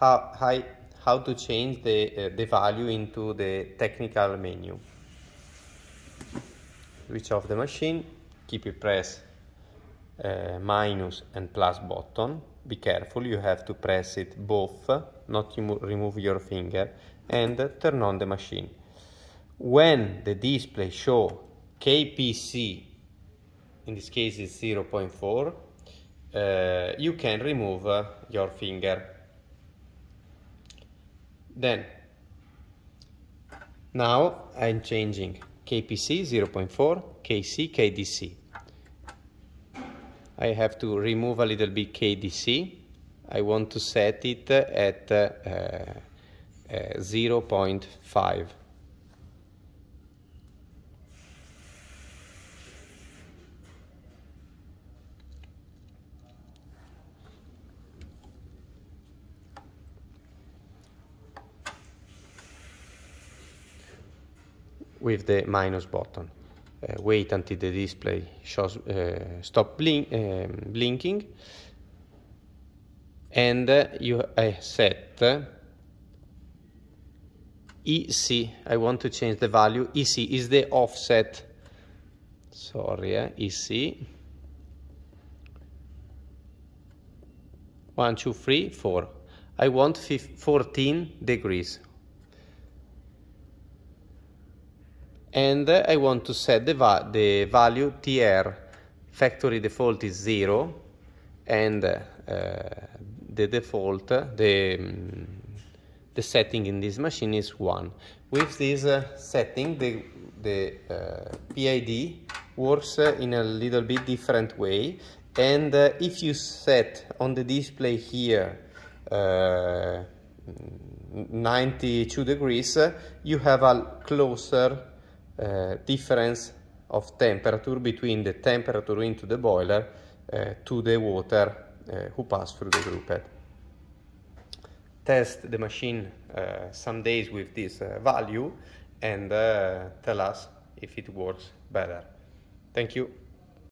how, how, how to change the, uh, the value into the technical menu. Switch off the machine, keep it press uh, minus and plus button. Be careful, you have to press it both, not remove your finger, and turn on the machine. When the display show KPC, in this case it's 0.4, uh, you can remove uh, your finger then, now I'm changing KPC 0.4, KC, KDC. I have to remove a little bit KDC. I want to set it at uh, uh, 0.5. with the minus button. Uh, wait until the display shows, uh, stop blink, um, blinking and uh, you I set uh, EC, I want to change the value, EC is the offset, sorry, eh? Uh, EC, one, two, three, four. I want 14 degrees, and I want to set the, va the value tr factory default is 0 and uh, the default the the setting in this machine is 1 with this uh, setting the the uh, PID works uh, in a little bit different way and uh, if you set on the display here uh, 92 degrees you have a closer Eh, difference of temperature between the temperature into the boiler eh, to the water eh, who pass through the grouped. Test the machine some days with this value and tell us if it works better. Thank you.